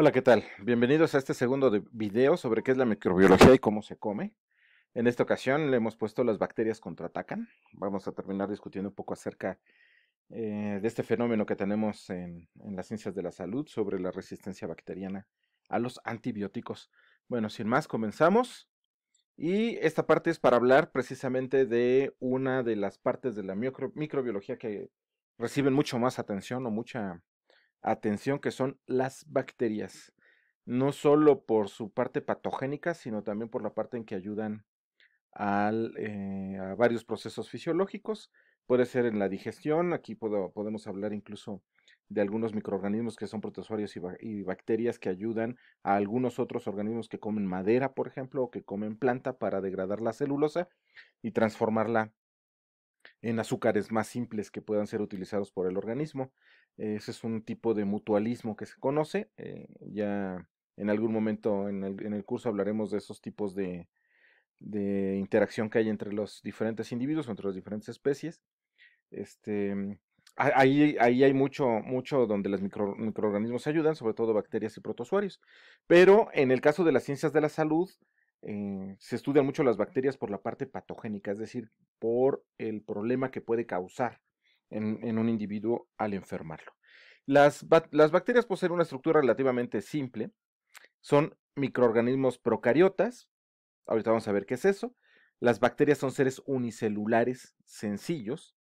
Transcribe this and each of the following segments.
Hola, ¿qué tal? Bienvenidos a este segundo video sobre qué es la microbiología y cómo se come. En esta ocasión le hemos puesto las bacterias contraatacan. Vamos a terminar discutiendo un poco acerca eh, de este fenómeno que tenemos en, las ciencias de la salud sobre la resistencia bacteriana a los antibióticos. Bueno, sin más, comenzamos. Y esta parte es para hablar precisamente de una de las partes de la microbiología que reciben mucho más atención o mucha atención, que son las bacterias, no solo por su parte patogénica, sino también por la parte en que ayudan eh, a varios procesos fisiológicos. Puede ser en la digestión, aquí podemos hablar incluso de algunos microorganismos que son protozoarios y, bacterias que ayudan a algunos otros organismos que comen madera, por ejemplo, o que comen planta para degradar la celulosa y transformarla en azúcares más simples que puedan ser utilizados por el organismo. Ese es un tipo de mutualismo que se conoce. Eh, ya en algún momento en el, curso hablaremos de esos tipos de, interacción que hay entre los diferentes individuos, entre las diferentes especies. Este, mm, ahí, ahí hay mucho, mucho donde los micro, microorganismos ayudan, sobre todo bacterias y protozoarios. Pero en el caso de las ciencias de la salud, eh, se estudian mucho las bacterias por la parte patogénica, es decir, por el problema que puede causar en, un individuo al enfermarlo. Las, las bacterias poseen una estructura relativamente simple, son microorganismos procariotas, ahorita vamos a ver qué es eso, las bacterias son seres unicelulares sencillos.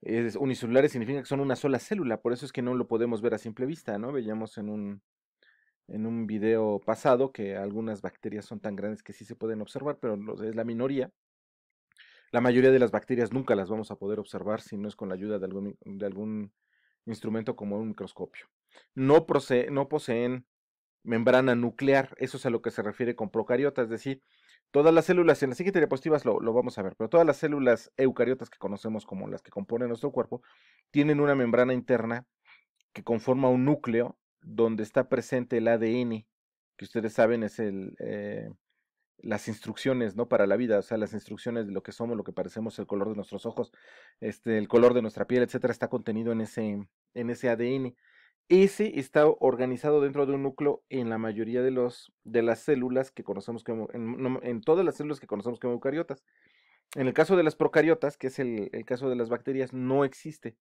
unicelulares significa que son una sola célula, por eso es que no lo podemos ver a simple vista, ¿no? Veíamos en un en un video pasado que algunas bacterias son tan grandes que sí se pueden observar, pero es la minoría. La mayoría de las bacterias nunca las vamos a poder observar si no es con la ayuda de algún, instrumento como un microscopio. No, poseen membrana nuclear, eso es a lo que se refiere con procariotas, es decir, todas las células, en las siguiente diapositivas lo, lo vamos a ver, pero todas las células eucariotas que conocemos como las que componen nuestro cuerpo, tienen una membrana interna que conforma un núcleo donde está presente el ADN, que ustedes saben es el, eh, las instrucciones ¿no? para la vida, o sea, las instrucciones de lo que somos, lo que parecemos, el color de nuestros ojos, este, el color de nuestra piel, etcétera, está contenido en ese, en ese ADN. Ese está organizado dentro de un núcleo en la mayoría de, los, de las células que conocemos como, en, todas las células que conocemos como eucariotas. En el caso de las procariotas, que es el, el caso de las bacterias, no existe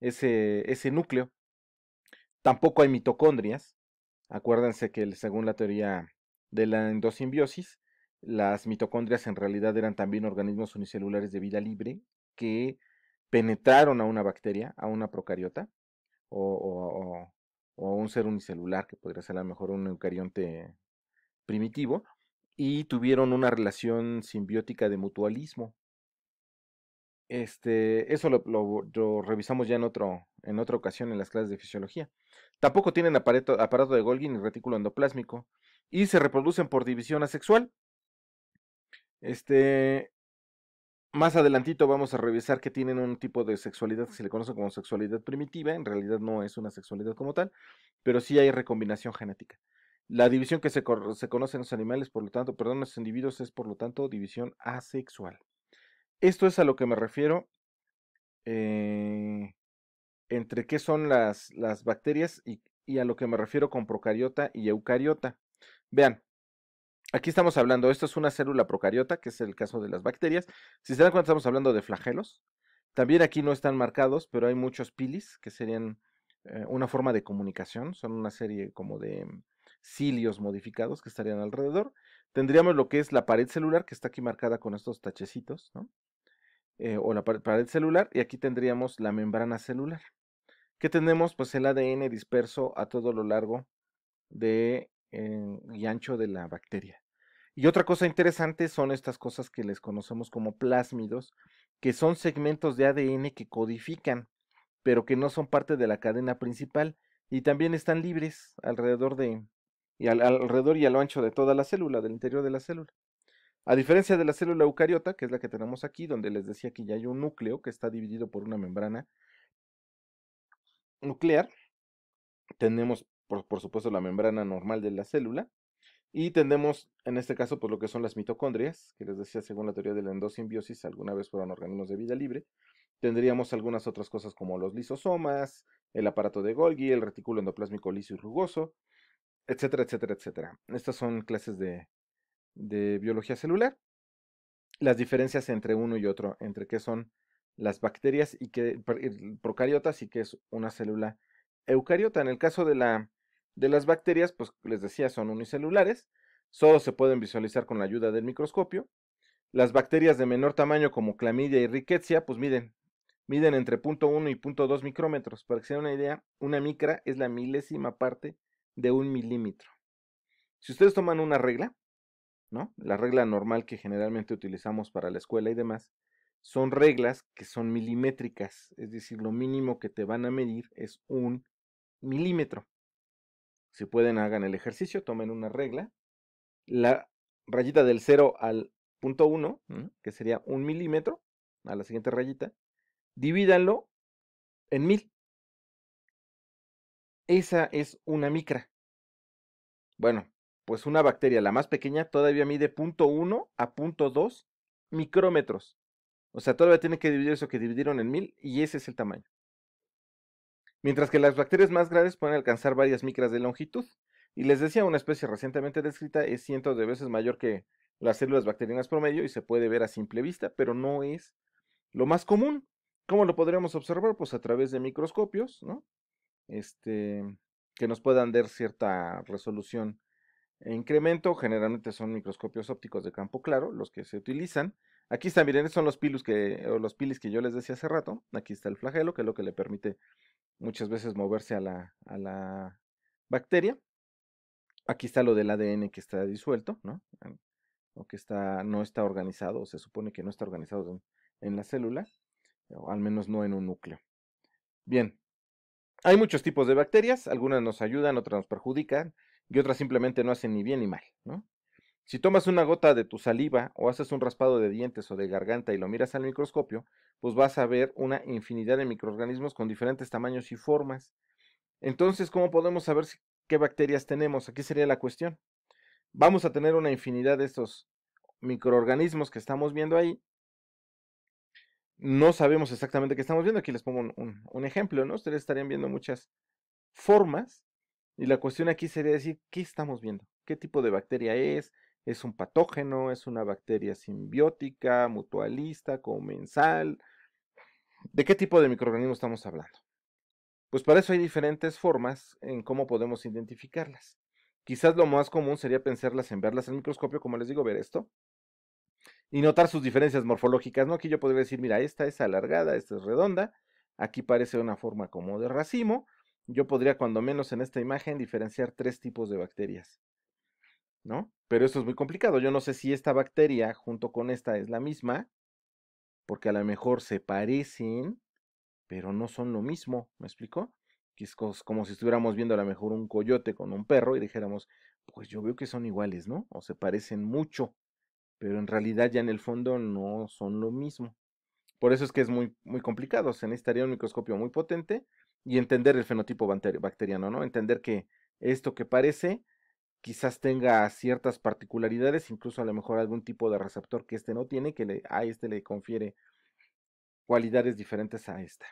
ese, ese núcleo. Tampoco hay mitocondrias. Acuérdense que según la teoría de la endosimbiosis, las mitocondrias en realidad eran también organismos unicelulares de vida libre que penetraron a una bacteria, a una procariota o, a un ser unicelular, que podría ser a lo mejor un eucarionte primitivo, y tuvieron una relación simbiótica de mutualismo. Este, eso lo, revisamos ya en, otro, en otra ocasión en las clases de fisiología. Tampoco tienen aparato, de Golgi ni retículo endoplásmico y se reproducen por división asexual. Este, más adelantito vamos a revisar que tienen un tipo de sexualidad que se le conoce como sexualidad primitiva, en realidad no es una sexualidad como tal, pero sí hay recombinación genética. La división que se, se conoce en los animales, por lo tanto, perdón, en los individuos es por lo tanto división asexual. Esto es a lo que me refiero eh, entre qué son las, las bacterias y, a lo que me refiero con procariota y eucariota. Vean, aquí estamos hablando, esto es una célula procariota, que es el caso de las bacterias. Si se dan cuenta, estamos hablando de flagelos. También aquí no están marcados, pero hay muchos pilis, que serían eh, una forma de comunicación, son una serie como de cilios modificados que estarían alrededor. Tendríamos lo que es la pared celular, que está aquí marcada con estos tachecitos, ¿no? Eh, o la pared celular y aquí tendríamos la membrana celular. ¿Qué tenemos? Pues el ADN disperso a todo lo largo de, eh, y ancho de la bacteria. Y otra cosa interesante son estas cosas que les conocemos como plásmidos, que son segmentos de ADN que codifican, pero que no son parte de la cadena principal y también están libres alrededor de y alrededor y a lo ancho de toda la célula, del interior de la célula. A diferencia de la célula eucariota, que es la que tenemos aquí, donde les decía que ya hay un núcleo que está dividido por una membrana nuclear, tenemos por, supuesto la membrana normal de la célula y tenemos en este caso pues lo que son las mitocondrias, que les decía según la teoría de la endosimbiosis alguna vez fueron organismos de vida libre. Tendríamos algunas otras cosas como los lisosomas, el aparato de Golgi, el retículo endoplásmico liso y rugoso, etcétera, etcétera, etcétera. Estas son clases de, de biología celular, las diferencias entre uno y otro, entre qué son las bacterias y qué procariotas y qué es una célula eucariota. En el caso de, la, de las bacterias, pues les decía, son unicelulares, solo se pueden visualizar con la ayuda del microscopio. Las bacterias de menor tamaño como clamidia y rickettsia, pues miden, miden entre 0.1 y 0.2 micrómetros. Para que se den una idea, una micra es la milésima parte de un milímetro. Si ustedes toman una regla ¿no? La regla normal que generalmente utilizamos para la escuela y demás, son reglas que son milimétricas, es decir, lo mínimo que te van a medir es un milímetro. Si pueden, hagan el ejercicio, tomen una regla. La rayita del 0 al punto 1, que sería un milímetro, a la siguiente rayita, divídanlo en mil. Esa es una micra. Bueno, pues una bacteria, la más pequeña, todavía mide 0.1 a 0.2 micrómetros. O sea, todavía tiene que dividir eso que dividieron en mil y ese es el tamaño. Mientras que las bacterias más grandes pueden alcanzar varias micras de longitud. Y les decía, una especie recientemente descrita es cientos de veces mayor que las células bacterianas promedio y se puede ver a simple vista, pero no es lo más común. ¿Cómo lo podríamos observar? Pues a través de microscopios, ¿no? Este, que nos puedan dar cierta resolución e incremento. Generalmente son microscopios ópticos de campo claro los que se utilizan. Aquí están, miren, son los pilus que, los pilis que yo les decía hace rato. Aquí está el flagelo, que es lo que le permite muchas veces moverse a la, a la bacteria. Aquí está lo del ADN que está disuelto, ¿no? O que está, no está organizado, o se supone que no está organizado en, en la célula, o al menos no en un núcleo. Bien, hay muchos tipos de bacterias, algunas nos ayudan, otras nos perjudican y otras simplemente no hacen ni bien ni mal, ¿no? Si tomas una gota de tu saliva o haces un raspado de dientes o de garganta y lo miras al microscopio, pues vas a ver una infinidad de microorganismos con diferentes tamaños y formas. Entonces, ¿cómo podemos saber qué bacterias tenemos? Aquí sería la cuestión. Vamos a tener una infinidad de estos microorganismos que estamos viendo ahí. No sabemos exactamente qué estamos viendo. Aquí les pongo un, un ejemplo, ¿no? Ustedes estarían viendo muchas formas y la cuestión aquí sería decir, ¿qué estamos viendo? ¿Qué tipo de bacteria es? ¿Es un patógeno? ¿Es una bacteria simbiótica, mutualista, comensal? ¿De qué tipo de microorganismo estamos hablando? Pues para eso hay diferentes formas en cómo podemos identificarlas. Quizás lo más común sería pensarlas en verlas al microscopio, como les digo, ver esto, y notar sus diferencias morfológicas, ¿no? Aquí yo podría decir, mira, esta es alargada, esta es redonda, aquí parece una forma como de racimo, yo podría cuando menos en esta imagen diferenciar tres tipos de bacterias, ¿no? Pero esto es muy complicado. Yo no sé si esta bacteria junto con esta es la misma, porque a lo mejor se parecen, pero no son lo mismo, ¿me explico? Que es como si estuviéramos viendo a lo mejor un coyote con un perro y dijéramos, pues yo veo que son iguales, ¿no? O se parecen mucho, pero en realidad ya en el fondo no son lo mismo. Por eso es que es muy, muy complicado, se necesitaría un microscopio muy potente y entender el fenotipo bacteriano, ¿no? Entender que esto que parece quizás tenga ciertas particularidades, incluso a lo mejor algún tipo de receptor que este no tiene, que le, a este le confiere cualidades diferentes a esta.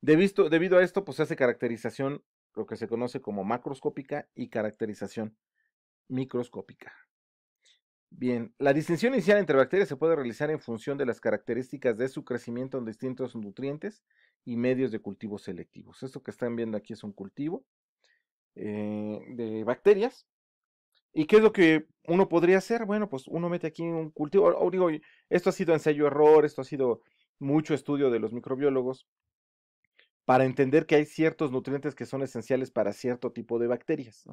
Debido, debido a esto, pues se hace caracterización, lo que se conoce como macroscópica y caracterización microscópica. Bien, la distinción inicial entre bacterias se puede realizar en función de las características de su crecimiento en distintos nutrientes y medios de cultivo selectivos. Esto que están viendo aquí es un cultivo eh, de bacterias. ¿Y qué es lo que uno podría hacer? Bueno, pues uno mete aquí un cultivo. digo, esto ha sido ensayo-error, esto ha sido mucho estudio de los microbiólogos para entender que hay ciertos nutrientes que son esenciales para cierto tipo de bacterias.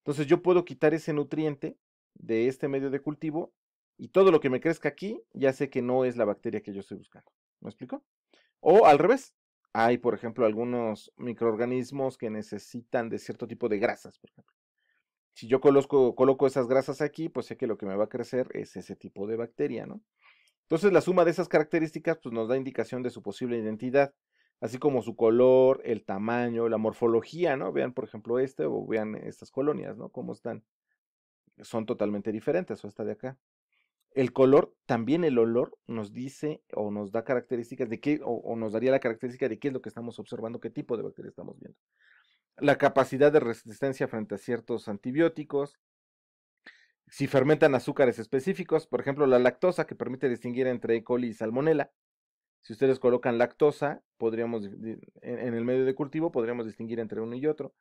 Entonces yo puedo quitar ese nutriente de este medio de cultivo y todo lo que me crezca aquí ya sé que no es la bacteria que yo estoy buscando. ¿Me explico? O al revés, hay por ejemplo algunos microorganismos que necesitan de cierto tipo de grasas, por ejemplo. Si yo coloco, coloco esas grasas aquí, pues sé que lo que me va a crecer es ese tipo de bacteria, ¿no? Entonces la suma de esas características pues, nos da indicación de su posible identidad, así como su color, el tamaño, la morfología, ¿no? Vean por ejemplo este o vean estas colonias, ¿no? Cómo están son totalmente diferentes, o esta de acá. El color, también el olor, nos dice o nos da características de qué, o, nos daría la característica de qué es lo que estamos observando, qué tipo de bacteria estamos viendo. La capacidad de resistencia frente a ciertos antibióticos. Si fermentan azúcares específicos, por ejemplo, la lactosa, que permite distinguir entre E. coli y salmonella. Si ustedes colocan lactosa, podríamos, en el medio de cultivo, podríamos distinguir entre uno y otro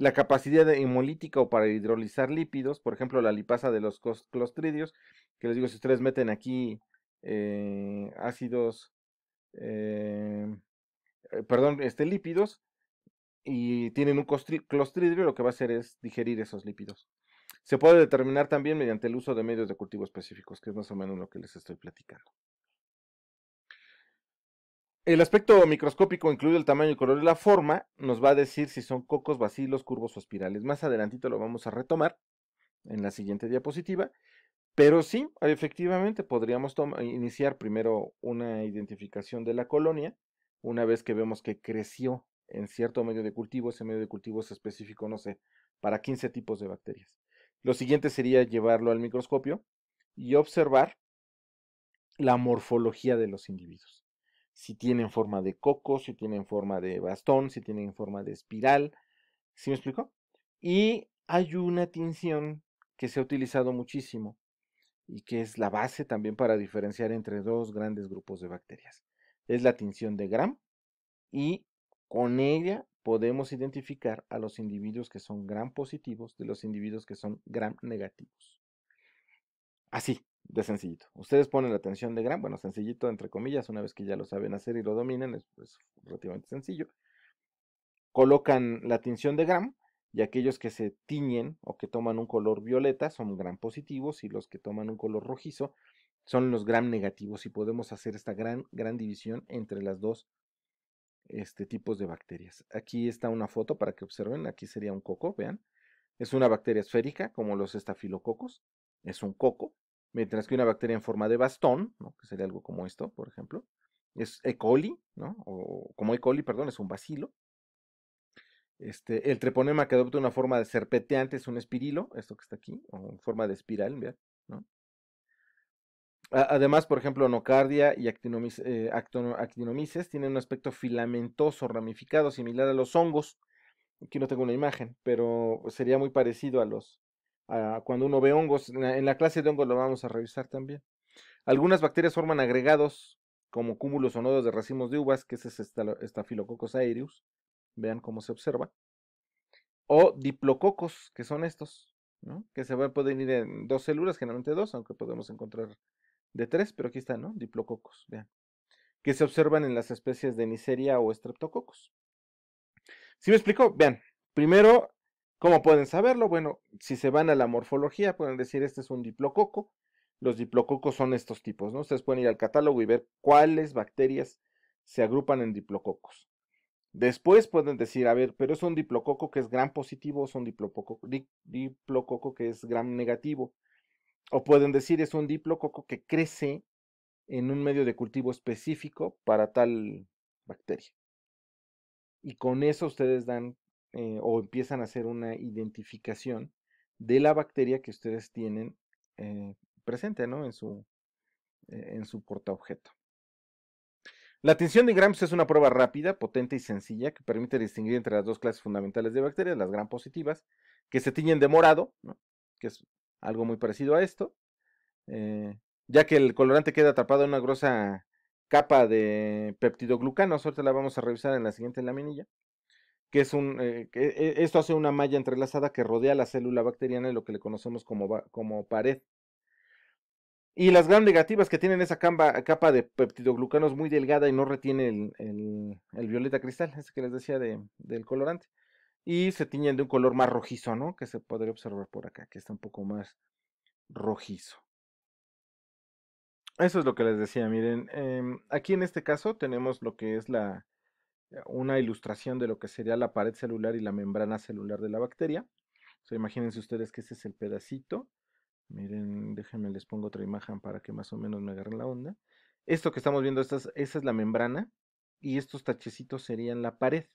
la capacidad hemolítica o para hidrolizar lípidos, por ejemplo, la lipasa de los clostridios, que les digo, si ustedes meten aquí eh, ácidos, eh, eh, perdón, este, lípidos, y tienen un clostridio, lo que va a hacer es digerir esos lípidos. Se puede determinar también mediante el uso de medios de cultivo específicos, que es más o menos lo que les estoy platicando. El aspecto microscópico, incluido el tamaño, el color y la forma, nos va a decir si son cocos, bacilos, curvos o espirales. Más adelantito lo vamos a retomar en la siguiente diapositiva. Pero sí, efectivamente, podríamos iniciar primero una identificación de la colonia, una vez que vemos que creció en cierto medio de cultivo, ese medio de cultivo es específico, no sé, para 15 tipos de bacterias. Lo siguiente sería llevarlo al microscopio y observar la morfología de los individuos si tienen forma de coco, si tienen forma de bastón, si tienen forma de espiral. ¿Sí me explico? Y hay una tinción que se ha utilizado muchísimo y que es la base también para diferenciar entre dos grandes grupos de bacterias. Es la tinción de Gram y con ella podemos identificar a los individuos que son Gram positivos de los individuos que son Gram negativos. Así, de sencillito. Ustedes ponen la tensión de gram, bueno, sencillito entre comillas, una vez que ya lo saben hacer y lo dominan, es, relativamente sencillo. Colocan la tinción de gram y aquellos que se tiñen o que toman un color violeta son gram positivos y los que toman un color rojizo son los gram negativos y podemos hacer esta gran, gran división entre las dos este, tipos de bacterias. Aquí está una foto para que observen, aquí sería un coco, vean. Es una bacteria esférica como los estafilococos, es un coco, Mientras que una bacteria en forma de bastón, ¿no? que sería algo como esto, por ejemplo, es E. coli, ¿no? o como E. coli, perdón, es un bacilo. Este, el treponema que adopta una forma de serpeteante es un espirilo, esto que está aquí, o en forma de espiral, ¿verdad? ¿no? Además, por ejemplo, Nocardia y actinomices, eh, actinomices tienen un aspecto filamentoso, ramificado, similar a los hongos. Aquí no tengo una imagen, pero sería muy parecido a los, cuando uno ve hongos. En la, clase de hongos lo vamos a revisar también. Algunas bacterias forman agregados como cúmulos o nodos de racimos de uvas, que es es estafilococos aereus. Vean cómo se observa. O diplococos, que son estos, ¿no? que se pueden ir en dos células, generalmente dos, aunque podemos encontrar de tres, pero aquí están, ¿no? Diplococos, vean. Que se observan en las especies de Niceria o Streptococos. ¿Sí me explico? Vean, primero ¿Cómo pueden saberlo? Bueno, si se van a la morfología, pueden decir este es un diplococo. Los diplococos son estos tipos, ¿no? Ustedes pueden ir al catálogo y ver cuáles bacterias se agrupan en diplococos. Después pueden decir, a ver, pero es un diplococo que es gran positivo, es un diplococo, diplococo que es gran negativo. O pueden decir, es un diplococo que crece en un medio de cultivo específico para tal bacteria. Y con eso ustedes dan eh, o empiezan a hacer una identificación de la bacteria que ustedes tienen eh, presente ¿no? en, su, eh, en su portaobjeto. La tensión de Grams es una prueba rápida, potente y sencilla que permite distinguir entre las dos clases fundamentales de bacterias, las gram positivas, que se tiñen de morado, que es algo muy parecido a esto, ya que el colorante queda atrapado en una gruesa capa de peptidoglucano, suerte la vamos a revisar en la siguiente laminilla, que es un, eh, e, e, esto hace una malla entrelazada que rodea la célula bacteriana en lo que le conocemos como, como pared. Y las gran negativas que tienen esa capa de peptidoglucanos muy delgada y no retiene el, violeta cristal, ese que les decía de, del colorante. Y se tiñen de un color más rojizo, ¿no? Que se podría observar por acá, que está un poco más rojizo. Eso es lo que les decía, miren, em, aquí en este caso tenemos lo que es la, eh, una ilustración de lo que sería la pared celular y la membrana celular de la bacteria. imagínense ustedes que ese es el pedacito. Miren, déjenme, les pongo otra imagen para que más o menos me agarren la onda. Esto que estamos viendo, esa es la membrana y estos tachecitos serían la pared.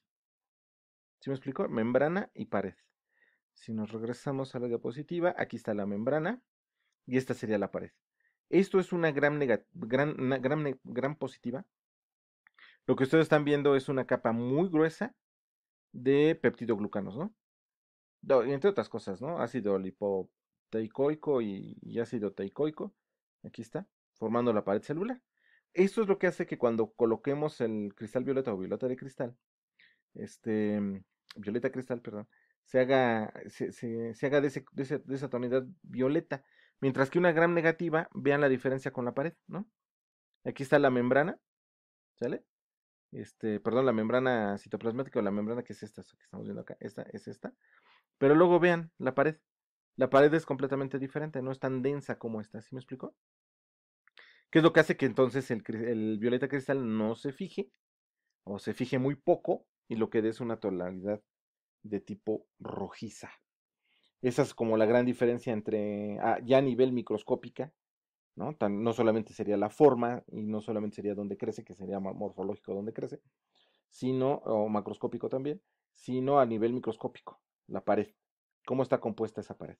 ¿Sí me explico? Membrana y pared. Si nos regresamos a la diapositiva, aquí está la membrana y esta sería la pared. Esto es una gran, gran, gran positiva lo que ustedes están viendo es una capa muy gruesa de peptidoglucanos, ¿no? Entre otras cosas, ¿no? Ácido lipoteicoico y, ácido teicoico. Aquí está, formando la pared celular. Esto es lo que hace que cuando coloquemos el cristal violeta o violeta de cristal, este, mm, violeta cristal, perdón, se haga, se, haga de, de, esa tonalidad violeta. Mientras que una gram negativa, vean la diferencia con la pared, ¿no? Aquí está la membrana, ¿sale? Este, perdón, la membrana citoplasmática o la membrana que es esta que estamos viendo acá, esta es esta. Pero luego vean la pared. La pared es completamente diferente, no es tan densa como esta, ¿sí me explicó? ¿Qué es lo que hace que entonces el, violeta cristal no se fije o se fije muy poco y lo que dé es una tonalidad de tipo rojiza? Esa es como la gran diferencia entre, ah, ya a nivel microscópica, ¿no? solamente sería la forma y no solamente sería donde crece, que sería morfológico donde crece, sino, o macroscópico también, sino a nivel microscópico, la pared, cómo está compuesta esa pared.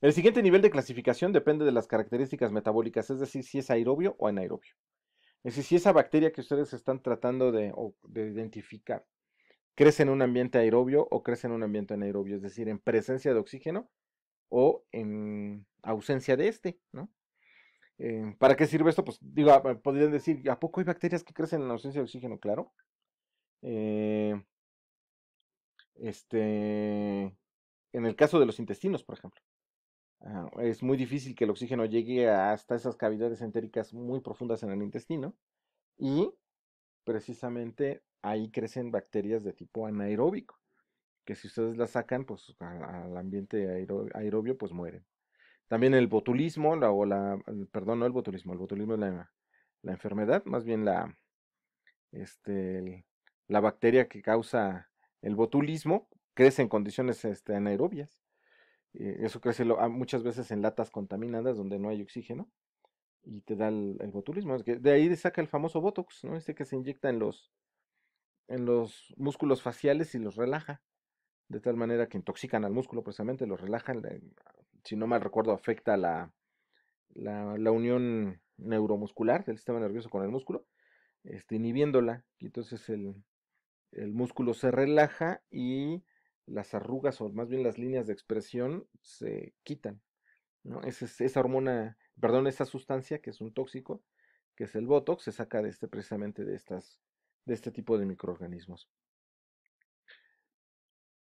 El siguiente nivel de clasificación depende de las características metabólicas, es decir, si es aerobio o anaerobio. Es decir, si esa bacteria que ustedes están tratando de, de identificar crece en un ambiente aerobio o crece en un ambiente anaerobio, es decir, en presencia de oxígeno o en ausencia de este, ¿no? Eh, ¿Para qué sirve esto? Pues digo, podrían decir, ¿a poco hay bacterias que crecen en ausencia de oxígeno? Claro. Eh, este, en el caso de los intestinos, por ejemplo, ah, es muy difícil que el oxígeno llegue hasta esas cavidades entéricas muy profundas en el intestino y precisamente ahí crecen bacterias de tipo anaeróbico que si ustedes la sacan pues al, ambiente aerobio pues mueren. También el botulismo, la, o la, perdón, no el botulismo, el botulismo es la, la enfermedad, más bien la, este, la bacteria que causa el botulismo, crece en condiciones este, anaerobias. Eh, eso crece ah, muchas veces en latas contaminadas donde no hay oxígeno y te da el, botulismo. de ahí saca el famoso Botox, ¿no? Este que se inyecta en los, en los músculos faciales y los relaja de tal manera que intoxican al músculo precisamente, lo relajan, eh, si no mal recuerdo afecta la, la, unión neuromuscular del sistema nervioso con el músculo, este, inhibiéndola, y entonces el, músculo se relaja y las arrugas o más bien las líneas de expresión se quitan. ¿no? esa hormona, perdón, esa sustancia que es un tóxico, que es el Botox, se saca de este, precisamente de, estas, de este tipo de microorganismos.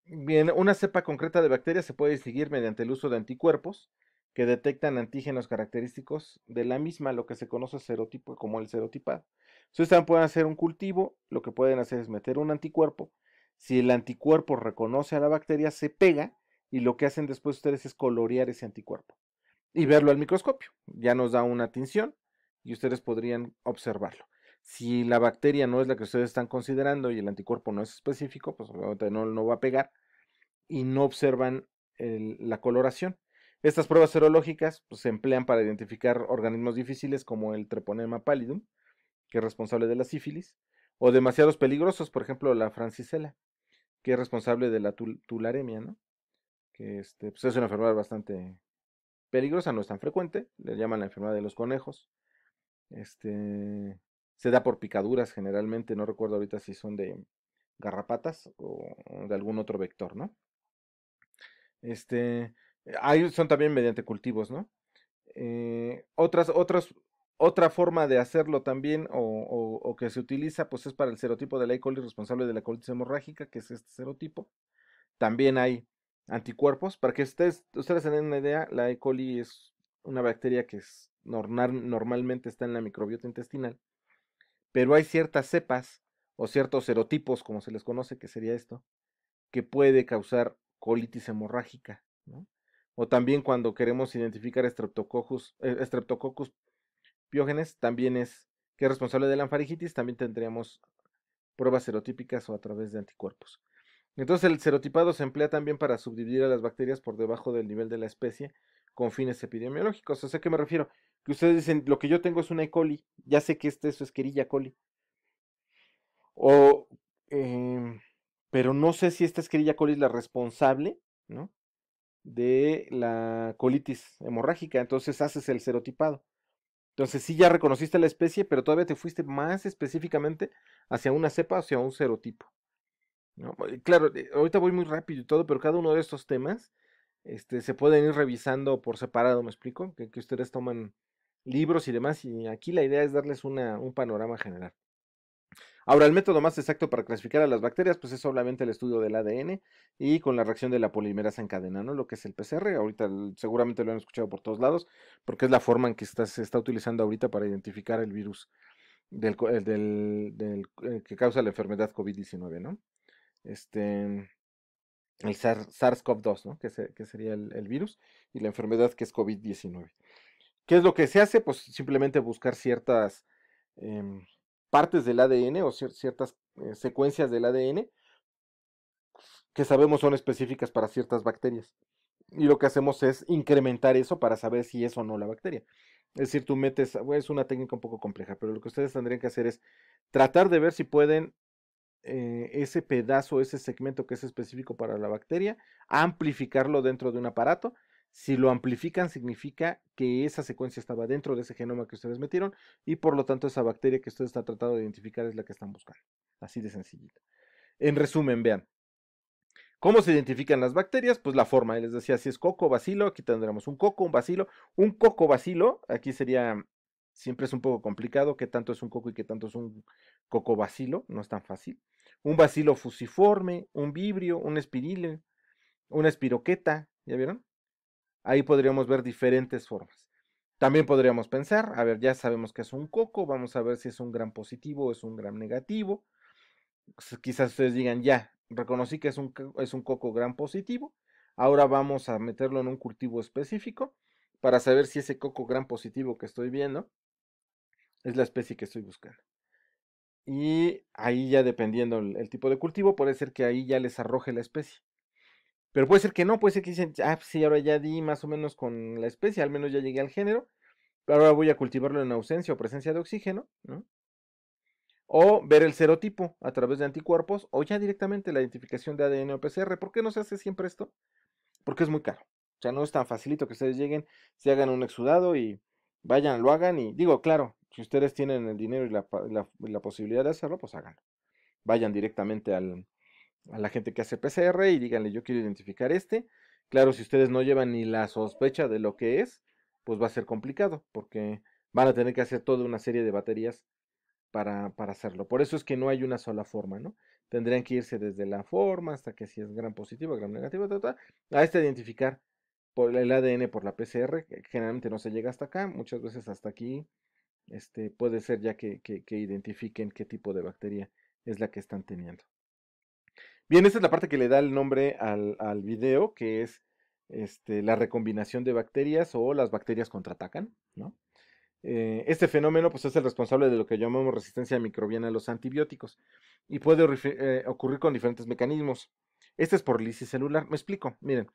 Bien, una cepa concreta de bacterias se puede distinguir mediante el uso de anticuerpos que detectan antígenos característicos de la misma, lo que se conoce serotipo, como el serotipado. Ustedes también pueden hacer un cultivo, lo que pueden hacer es meter un anticuerpo. Si el anticuerpo reconoce a la bacteria, se pega y lo que hacen después ustedes es colorear ese anticuerpo y verlo al microscopio. Ya nos da una tinción y ustedes podrían observarlo. Si la bacteria no es la que ustedes están considerando y el anticuerpo no es específico, pues obviamente no, va a pegar y no observan la coloración. Estas pruebas serológicas pues, se emplean para identificar organismos difíciles como el treponema pallidum, que es responsable de la sífilis, o demasiados peligrosos, por ejemplo, la francisela, que es responsable de la tularemia, ¿no? que este, pues, es una enfermedad bastante peligrosa, no es tan frecuente, le llaman la enfermedad de los conejos. Este, se da por picaduras generalmente, no recuerdo ahorita si son de garrapatas o de algún otro vector, ¿no? Este, ahí son también mediante cultivos, ¿no? Eh, otras, otras, otra forma de hacerlo también o, que se utiliza, pues es para el serotipo de la E. coli responsable de la colitis hemorrágica, que es este serotipo. También hay anticuerpos. Para que ustedes, ustedes den una idea, la E. coli es una bacteria que normalmente está en la microbiota intestinal pero hay ciertas cepas o ciertos serotipos, como se les conoce, que sería esto, que puede causar colitis hemorrágica, O también cuando queremos identificar streptococcus, eh, piógenes, también es que es responsable de la faringitis, también tendríamos pruebas serotípicas o a través de anticuerpos. Entonces el serotipado se emplea también para subdividir a las bacterias por debajo del nivel de la especie con fines epidemiológicos. O ¿a qué me refiero? que ustedes dicen, lo que yo tengo es una E. coli, ya sé que este, es es Esquerilla coli. O, em, pero no sé si esta Esquerilla coli es la responsable, ¿no? De la colitis hemorrágica, entonces haces el serotipado. Entonces sí ya reconociste la especie, pero todavía te fuiste más específicamente hacia una cepa, o hacia un serotipo. ¿no? Claro, eh, ahorita voy muy rápido y todo, pero cada uno de estos temas este, se pueden ir revisando por separado, ¿me explico? que ustedes toman libros y demás, y aquí la idea es darles un panorama general. Ahora, el método más exacto para clasificar a las bacterias, pues es solamente el estudio del ADN y con la reacción de la polimerasa en cadena, ¿no? Lo que es el PCR. Ahorita seguramente lo han escuchado por todos lados, porque es la forma en que se está utilizando ahorita para identificar el virus eh, que causa la enfermedad COVID-19, ¿no? Este, el SARS-CoV-2, ¿no? Que, que sería el, el, virus y la enfermedad que es COVID-19. ¿Qué es lo que se hace? Pues simplemente buscar ciertas em, partes del ADN o ciertas eh, secuencias del ADN que sabemos son específicas para ciertas bacterias. Y lo que hacemos es incrementar eso para saber si es o no la bacteria. Es decir, tú metes, es una técnica un poco compleja, pero lo que ustedes tendrían que hacer es tratar de ver si pueden eh, ese pedazo, ese segmento que es específico para la bacteria, amplificarlo dentro de un aparato si lo amplifican significa que esa secuencia estaba dentro de ese genoma que ustedes metieron y por lo tanto esa bacteria que ustedes están tratando de identificar es la que están buscando. Así de sencillito. En resumen, vean. ¿Cómo se identifican las bacterias? Pues la forma. Les decía, si es coco, bacilo, aquí tendremos un coco, un bacilo. Un coco bacilo, aquí sería, siempre es un poco complicado qué tanto es un coco y qué tanto es un coco bacilo, no es tan fácil. Un bacilo fusiforme, un vibrio, un espirile, una espiroqueta, ¿ya vieron? Ahí podríamos ver diferentes formas. También podríamos pensar, a ver, ya sabemos que es un coco, vamos a ver si es un gran positivo o es un gran negativo. Quizás ustedes digan, ya, reconocí que es un, es un coco gran positivo, ahora vamos a meterlo en un cultivo específico para saber si ese coco gran positivo que estoy viendo es la especie que estoy buscando. Y ahí ya dependiendo el tipo de cultivo, puede ser que ahí ya les arroje la especie. Pero puede ser que no, puede ser que dicen, ah, pues sí, ahora ya di más o menos con la especie, al menos ya llegué al género, pero ahora voy a cultivarlo en ausencia o presencia de oxígeno, ¿no? O ver el serotipo a través de anticuerpos o ya directamente la identificación de ADN o PCR. ¿Por qué no se hace siempre esto? Porque es muy caro. O sea, no es tan facilito que ustedes lleguen, se hagan un exudado y vayan, lo hagan. Y digo, claro, si ustedes tienen el dinero y la, posibilidad de hacerlo, pues háganlo. Vayan directamente al, a la gente que hace PCR y díganle yo quiero identificar este. Claro, si ustedes no llevan ni la sospecha de lo que es, pues va a ser complicado porque van a tener que hacer toda una serie de baterías para, hacerlo. Por eso es que no hay una sola forma, ¿no? Tendrían que irse desde la forma hasta que si es gran positivo, gran negativo, ta, a este identificar por el ADN por la PCR, generalmente no se llega hasta acá, muchas veces hasta aquí este, puede ser ya que identifiquen qué tipo de bacteria es la que están teniendo. Bien, esta es la parte que le da el nombre al, al video, que es este, la recombinación de bacterias o las bacterias contraatacan, ¿no? Eh, este fenómeno pues, es el responsable de lo que llamamos resistencia microbiana a los antibióticos y puede eh, ocurrir con diferentes mecanismos. Este es por lisis celular. Me explico. Miren,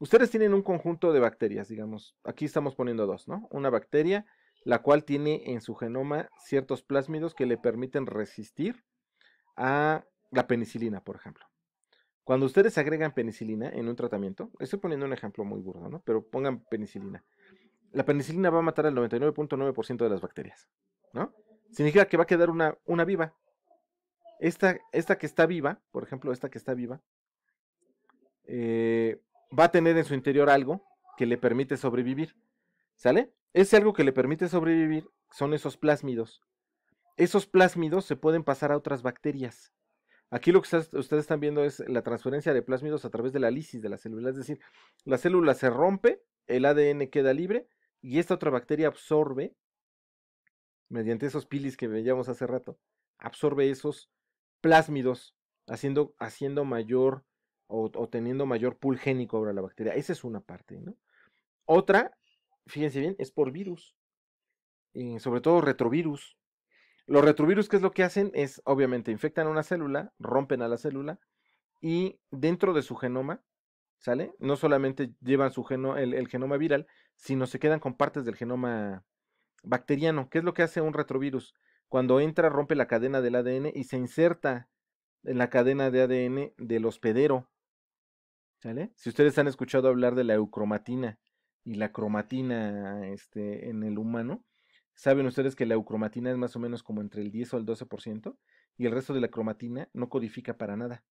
ustedes tienen un conjunto de bacterias, digamos. Aquí estamos poniendo dos, ¿no? Una bacteria, la cual tiene en su genoma ciertos plásmidos que le permiten resistir a la penicilina, por ejemplo. Cuando ustedes agregan penicilina en un tratamiento, estoy poniendo un ejemplo muy burdo, ¿no? Pero pongan penicilina. La penicilina va a matar al 99.9% de las bacterias, ¿no? Significa que va a quedar una, una viva. Esta, esta que está viva, por ejemplo, esta que está viva, eh, va a tener en su interior algo que le permite sobrevivir, ¿sale? Ese algo que le permite sobrevivir son esos plásmidos. Esos plásmidos se pueden pasar a otras bacterias Aquí lo que ustedes están viendo es la transferencia de plásmidos a través de la lisis de la célula, es decir, la célula se rompe, el ADN queda libre y esta otra bacteria absorbe, mediante esos pilis que veíamos hace rato, absorbe esos plásmidos, haciendo, haciendo mayor o, teniendo mayor pool génico ahora la bacteria. Esa es una parte, Otra, fíjense bien, es por virus, sobre todo retrovirus. Los retrovirus, ¿qué es lo que hacen? Es, obviamente, infectan una célula, rompen a la célula y dentro de su genoma, ¿sale? No solamente llevan su el, genoma viral, sino se quedan con partes del genoma bacteriano. ¿Qué es lo que hace un retrovirus? Cuando entra, rompe la cadena del ADN y se inserta en la cadena de ADN del hospedero. ¿Sale? Si ustedes han escuchado hablar de la eucromatina y la cromatina este, en el humano, Saben ustedes que la eucromatina es más o menos como entre el 10 o el 12% y el resto de la cromatina no codifica para nada.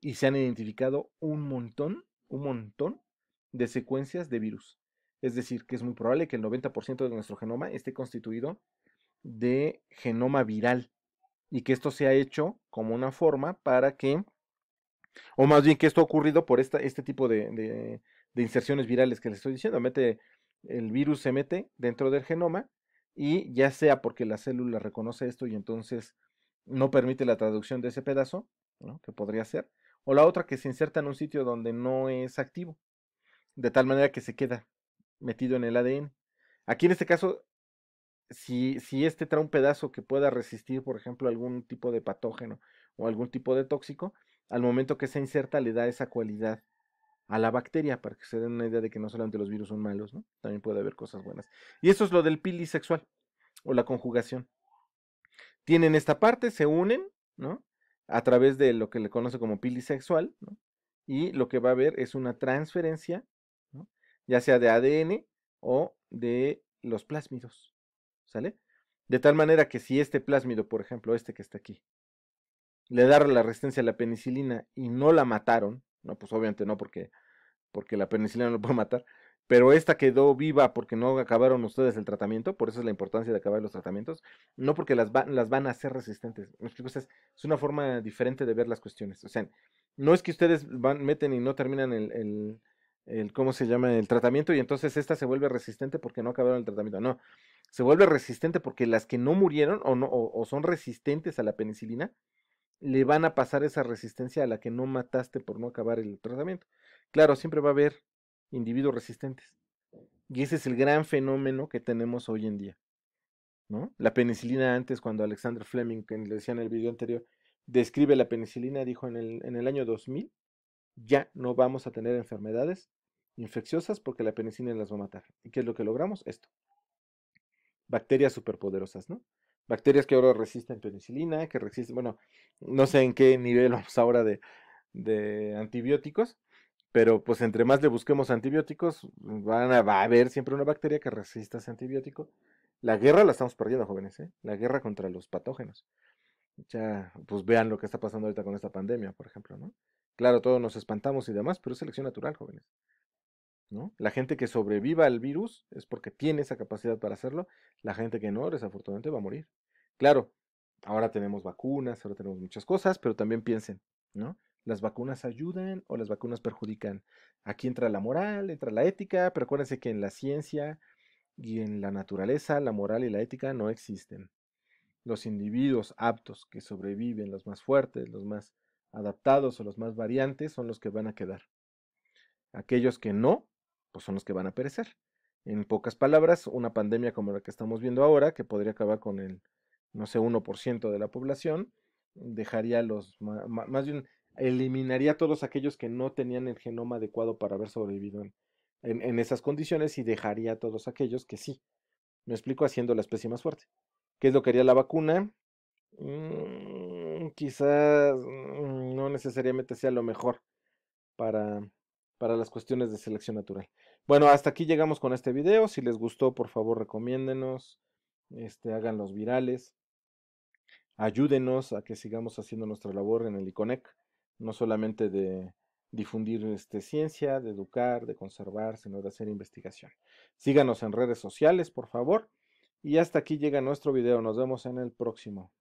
Y se han identificado un montón, un montón de secuencias de virus. Es decir, que es muy probable que el 90% de nuestro genoma esté constituido de genoma viral y que esto se ha hecho como una forma para que, o más bien que esto ha ocurrido por esta, este tipo de, de, de, inserciones virales que les estoy diciendo. Mete, el virus se mete dentro del genoma y ya sea porque la célula reconoce esto y entonces no permite la traducción de ese pedazo, ¿no? que podría ser, o la otra que se inserta en un sitio donde no es activo, de tal manera que se queda metido en el ADN. Aquí en este caso, si, si este trae un pedazo que pueda resistir, por ejemplo, algún tipo de patógeno o algún tipo de tóxico, al momento que se inserta le da esa cualidad a la bacteria, para que se den una idea de que no solamente los virus son malos, ¿no? También puede haber cosas buenas. Y eso es lo del pili sexual, o la conjugación. Tienen esta parte, se unen, ¿no? A través de lo que le conoce como pili sexual, ¿no? Y lo que va a haber es una transferencia, ¿no? ya sea de ADN o de los plásmidos, ¿sale? De tal manera que si este plásmido, por ejemplo, este que está aquí, le daron la resistencia a la penicilina y no la mataron, no, pues obviamente no, porque porque la penicilina no lo puede matar, pero esta quedó viva porque no acabaron ustedes el tratamiento, por eso es la importancia de acabar los tratamientos, no porque las, las van a hacer resistentes. es una forma diferente de ver las cuestiones. O sea, no es que ustedes van, meten y no terminan el, el, ¿cómo se llama? El tratamiento y entonces esta se vuelve resistente porque no acabaron el tratamiento. No, se vuelve resistente porque las que no murieron o, no, o son resistentes a la penicilina, le van a pasar esa resistencia a la que no mataste por no acabar el tratamiento. Claro, siempre va a haber individuos resistentes. Y ese es el gran fenómeno que tenemos hoy en día. ¿no? La penicilina antes, cuando Alexander Fleming, que le decía en el video anterior, describe la penicilina, dijo en el, año 2000, ya no vamos a tener enfermedades infecciosas porque la penicilina las va a matar. ¿Y qué es lo que logramos? Esto. Bacterias superpoderosas, ¿no? Bacterias que ahora resisten penicilina, que resisten, bueno, no sé en qué nivel vamos ahora de antibióticos, pero pues entre más le busquemos antibióticos, van a, va a haber siempre una bacteria que resista ese antibiótico. La guerra la estamos perdiendo, jóvenes, ¿eh? la guerra contra los patógenos. Ya, pues vean lo que está pasando ahorita con esta pandemia, por ejemplo, ¿no? Claro, todos nos espantamos y demás, pero es selección natural, jóvenes. ¿no? La gente que sobreviva al virus es porque tiene esa capacidad para hacerlo, la gente que no, desafortunadamente, va a morir. Claro, ahora tenemos vacunas, ahora tenemos muchas cosas, pero también piensen, ¿no? ¿Las vacunas ayudan o las vacunas perjudican? Aquí entra la moral, entra la ética, pero acuérdense que en la ciencia y en la naturaleza la moral y la ética no existen. Los individuos aptos que sobreviven, los más fuertes, los más adaptados o los más variantes son los que van a quedar. Aquellos que no, pues son los que van a perecer. En pocas palabras, una pandemia como la que estamos viendo ahora, que podría acabar con el, no sé, 1% de la población, dejaría los, más un eliminaría a todos aquellos que no tenían el genoma adecuado para haber sobrevivido en, esas condiciones y dejaría a todos aquellos que sí. Me explico haciendo la especie más fuerte. ¿Qué es lo que haría la vacuna? Mm, quizás mm, no necesariamente sea lo mejor para, para las cuestiones de selección natural. Bueno, hasta aquí llegamos con este video. Si les gustó, por favor, recomiéndenos, este, hagan los virales, ayúdenos a que sigamos haciendo nuestra labor en el ICONEC no solamente de difundir este, ciencia, de educar, de conservar, sino de hacer investigación. Síganos en redes sociales, por favor. Y hasta aquí llega nuestro video. Nos vemos en el próximo.